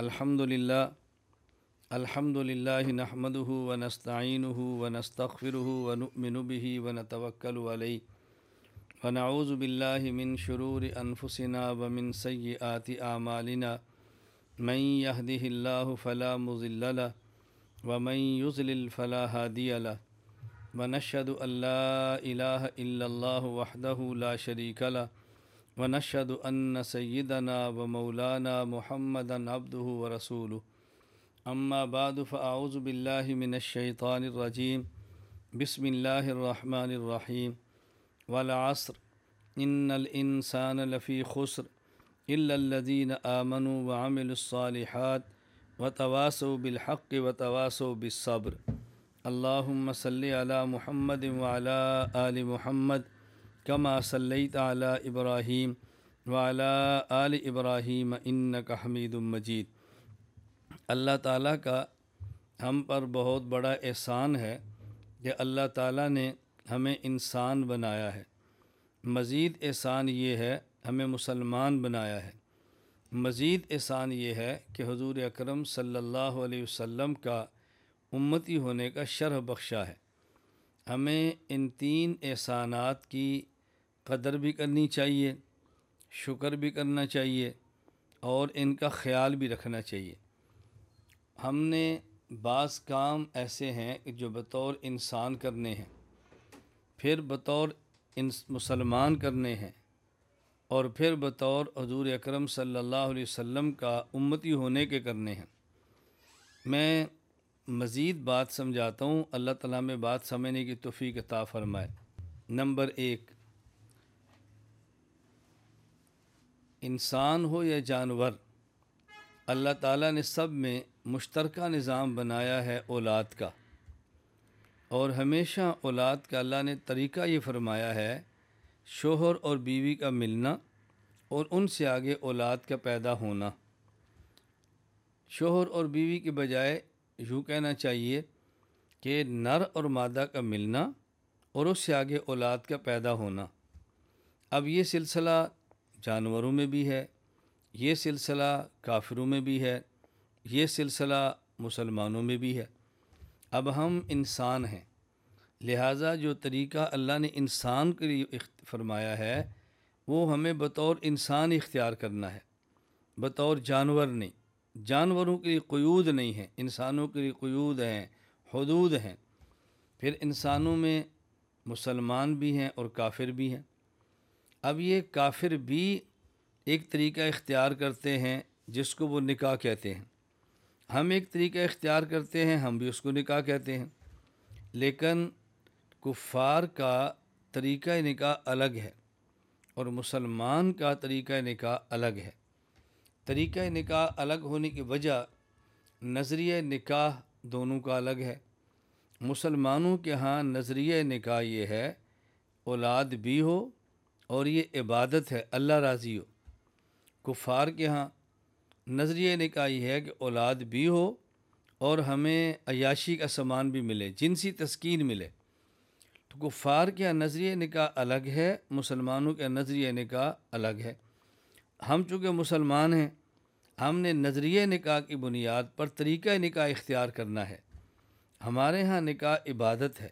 الحمد للہ الحمد للہ نحمد و نستعین و نستخر و ننصطفر و نتوکل منبحى وَ و نعظ بلّہ من شرور انفسنا و من سيّ اعمالنا من يهده يہد اللہ مضل له و يضلل فلا هادي له و ان لا اللہ الہ اللہ وحدہ لا شریک اللہ ونشهد أن سيدنا ومولانا محمدا عبده ورسوله أما بعد فأعوذ بالله من الشيطان الرجيم بسم الله الرحمن الرحيم والعصر إن الإنسان لفي خسر إلا الذين آمنوا وعملوا الصالحات وتواسوا بالحق بالحق بالصبر اللهم و بصبر محمد صى آل محمد وعلى آل محمد کما صلی تعلیٰ ابراہیم آل علبراہیم انََََََََََََََََََََََََََََََ حمید مجید اللہ تعالیٰ کا ہم پر بہت بڑا احسان ہے کہ اللہ تعالیٰ نے ہمیں انسان بنایا ہے مزید احسان یہ ہے ہمیں مسلمان بنایا ہے مزید احسان یہ ہے کہ حضور اکرم صلی اللہ علیہ وسلم کا امتی ہونے کا شرح بخشا ہے ہمیں ان تین احسانات کی قدر بھی کرنی چاہیے شکر بھی کرنا چاہیے اور ان کا خیال بھی رکھنا چاہیے ہم نے بعض کام ایسے ہیں جو بطور انسان کرنے ہیں پھر بطور مسلمان کرنے ہیں اور پھر بطور حضور اکرم صلی اللہ علیہ وسلم کا امتی ہونے کے کرنے ہیں میں مزید بات سمجھاتا ہوں اللہ تعالیٰ میں بات سمجھنے کی عطا فرمائے نمبر ایک انسان ہو یا جانور اللہ تعالیٰ نے سب میں مشترکہ نظام بنایا ہے اولاد کا اور ہمیشہ اولاد کا اللہ نے طریقہ یہ فرمایا ہے شوہر اور بیوی کا ملنا اور ان سے آگے اولاد کا پیدا ہونا شوہر اور بیوی کے بجائے یوں کہنا چاہیے کہ نر اور مادہ کا ملنا اور اس سے آگے اولاد کا پیدا ہونا اب یہ سلسلہ جانوروں میں بھی ہے یہ سلسلہ کافروں میں بھی ہے یہ سلسلہ مسلمانوں میں بھی ہے اب ہم انسان ہیں لہٰذا جو طریقہ اللہ نے انسان کے لیے فرمایا ہے وہ ہمیں بطور انسان اختیار کرنا ہے بطور جانور نہیں جانوروں کے لیے قیود نہیں ہیں انسانوں کے لیے قیود ہیں حدود ہیں پھر انسانوں میں مسلمان بھی ہیں اور کافر بھی ہیں اب یہ کافر بھی ایک طریقہ اختیار کرتے ہیں جس کو وہ نکاح کہتے ہیں ہم ایک طریقہ اختیار کرتے ہیں ہم بھی اس کو نکاح کہتے ہیں لیکن کفار کا طریقہ نکاح الگ ہے اور مسلمان کا طریقہ نکاح الگ ہے طریقہ نکاح الگ ہونے کی وجہ نظریہ نکاح دونوں کا الگ ہے مسلمانوں کے ہاں نظریہ نکاح یہ ہے اولاد بھی ہو اور یہ عبادت ہے اللہ راضی ہو کفار کے ہاں نظریہ نکاح یہ ہے کہ اولاد بھی ہو اور ہمیں عیاشی کا سامان بھی ملے جنسی تسکین ملے تو کفار کے ہاں نظریہ نکاح الگ ہے مسلمانوں کے ہاں نظریہ نکاح الگ ہے ہم چونکہ مسلمان ہیں ہم نے نظریہ نکاح کی بنیاد پر طریقہ نکاح اختیار کرنا ہے ہمارے ہاں نکاح عبادت ہے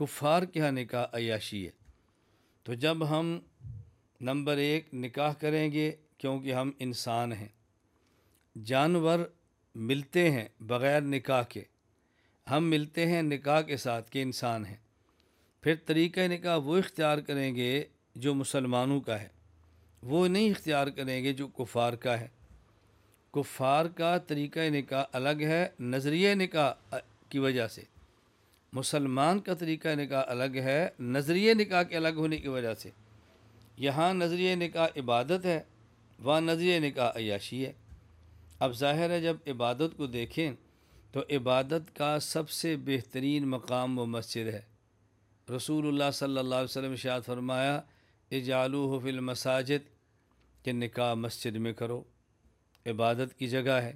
کفار کے ہاں نکاح عیاشی ہے تو جب ہم نمبر ایک نکاح کریں گے کیونکہ ہم انسان ہیں جانور ملتے ہیں بغیر نکاح کے ہم ملتے ہیں نکاح کے ساتھ کہ انسان ہیں پھر طریقہ نکاح وہ اختیار کریں گے جو مسلمانوں کا ہے وہ نہیں اختیار کریں گے جو کفار کا ہے کفار کا طریقہ نکاح الگ ہے نظریہ نکاح کی وجہ سے مسلمان کا طریقہ نکاح الگ ہے نظریہ نکاح کے الگ ہونے کی وجہ سے یہاں نظریہ نکاح عبادت ہے وہاں نظریہ نکاح عیاشی ہے اب ظاہر ہے جب عبادت کو دیکھیں تو عبادت کا سب سے بہترین مقام و مسجد ہے رسول اللہ صلی اللہ علیہ وسلم شاد فرمایا فی المساجد کے نکاح مسجد میں کرو عبادت کی جگہ ہے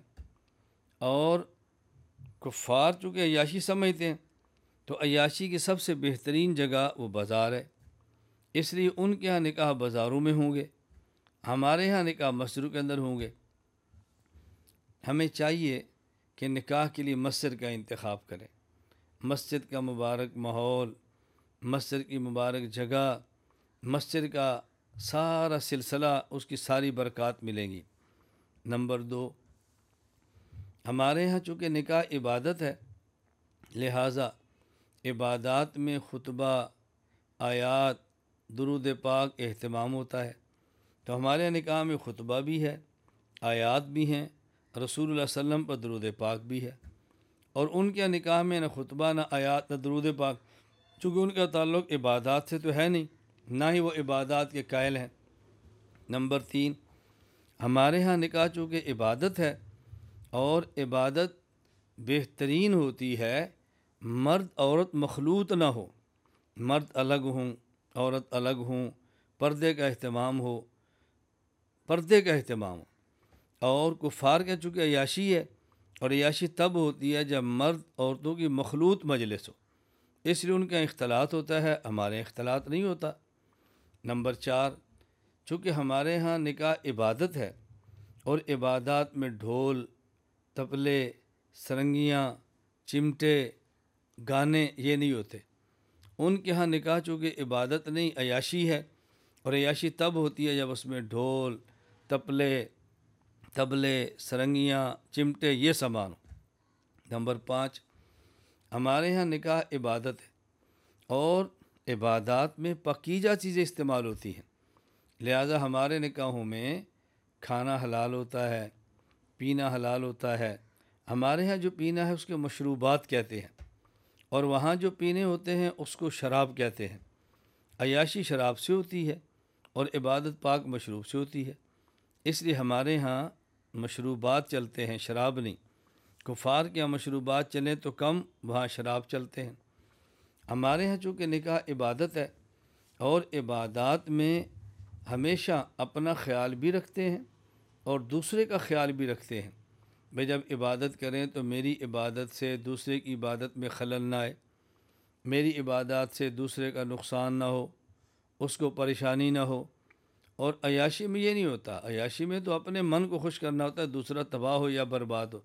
اور کفار چونکہ عیاشی سمجھتے ہیں تو عیاشی کی سب سے بہترین جگہ وہ بازار ہے اس لیے ان کے ہاں نکاح بازاروں میں ہوں گے ہمارے ہاں نکاح مسجدوں کے اندر ہوں گے ہمیں چاہیے کہ نکاح کے لیے مسجد کا انتخاب کریں مسجد کا مبارک ماحول مسجد کی مبارک جگہ مسجد کا سارا سلسلہ اس کی ساری برکات ملیں گی نمبر دو ہمارے ہاں چونکہ نکاح عبادت ہے لہٰذا عبادات میں خطبہ آیات درود پاک اہتمام ہوتا ہے تو ہمارے نکاح میں خطبہ بھی ہے آیات بھی ہیں رسول اللہ علیہ وسلم پر درود پاک بھی ہے اور ان کے نکاح میں نہ خطبہ نہ آیات نہ درود پاک چونکہ ان کا تعلق عبادات سے تو ہے نہیں نہ ہی وہ عبادات کے قائل ہیں نمبر تین ہمارے ہاں نکاح چونکہ عبادت ہے اور عبادت بہترین ہوتی ہے مرد عورت مخلوط نہ ہو مرد الگ ہوں عورت الگ ہوں پردے کا اہتمام ہو پردے کا اہتمام ہو اور کفار ہے چونکہ عیاشی ہے اور عیاشی تب ہوتی ہے جب مرد عورتوں کی مخلوط مجلس ہو اس لیے ان کا اختلاط ہوتا ہے ہمارے اختلاط نہیں ہوتا نمبر چار چونکہ ہمارے ہاں نکاح عبادت ہے اور عبادات میں ڈھول تپلے سرنگیاں چمٹے گانے یہ نہیں ہوتے ان کے ہاں نکاح چونکہ عبادت نہیں عیاشی ہے اور عیاشی تب ہوتی ہے جب اس میں ڈھول تپلے تبلے سرنگیاں چمٹے یہ سامان ہو نمبر پانچ ہمارے ہاں نکاح عبادت ہے اور عبادات میں پکیجہ چیزیں استعمال ہوتی ہیں لہٰذا ہمارے نکاحوں میں کھانا حلال ہوتا ہے پینا حلال ہوتا ہے ہمارے ہاں جو پینا ہے اس کے مشروبات کہتے ہیں اور وہاں جو پینے ہوتے ہیں اس کو شراب کہتے ہیں عیاشی شراب سے ہوتی ہے اور عبادت پاک مشروب سے ہوتی ہے اس لیے ہمارے ہاں مشروبات چلتے ہیں شراب نہیں کفار کے یہاں مشروبات چلیں تو کم وہاں شراب چلتے ہیں ہمارے ہاں چونکہ نکاح عبادت ہے اور عبادات میں ہمیشہ اپنا خیال بھی رکھتے ہیں اور دوسرے کا خیال بھی رکھتے ہیں بھائی جب عبادت کریں تو میری عبادت سے دوسرے کی عبادت میں خلل نہ آئے میری عبادات سے دوسرے کا نقصان نہ ہو اس کو پریشانی نہ ہو اور عیاشی میں یہ نہیں ہوتا عیاشی میں تو اپنے من کو خوش کرنا ہوتا ہے دوسرا تباہ ہو یا برباد ہو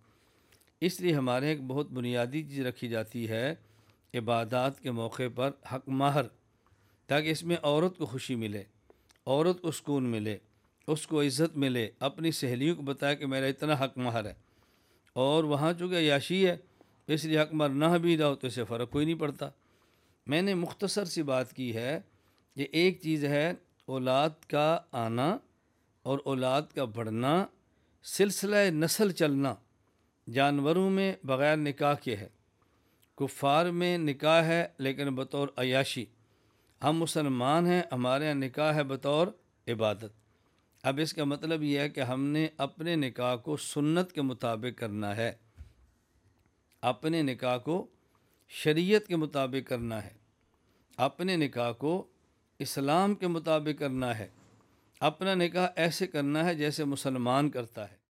اس لیے ہمارے ایک بہت بنیادی چیز رکھی جاتی ہے عبادات کے موقع پر حق ماہر تاکہ اس میں عورت کو خوشی ملے عورت کو سکون ملے اس کو عزت ملے اپنی سہیلیوں کو بتایا کہ میرا اتنا حق ماہر ہے اور وہاں چونکہ عیاشی ہے اس لیے اکمر نہ بھی رہو تو اسے فرق کوئی نہیں پڑتا میں نے مختصر سی بات کی ہے کہ ایک چیز ہے اولاد کا آنا اور اولاد کا بڑھنا سلسلہ نسل چلنا جانوروں میں بغیر نکاح کے ہے کفار میں نکاح ہے لیکن بطور عیاشی ہم مسلمان ہیں ہمارے یہاں نکاح ہے بطور عبادت اب اس کا مطلب یہ ہے کہ ہم نے اپنے نکاح کو سنت کے مطابق کرنا ہے اپنے نکاح کو شریعت کے مطابق کرنا ہے اپنے نکاح کو اسلام کے مطابق کرنا ہے اپنا نکاح ایسے کرنا ہے جیسے مسلمان کرتا ہے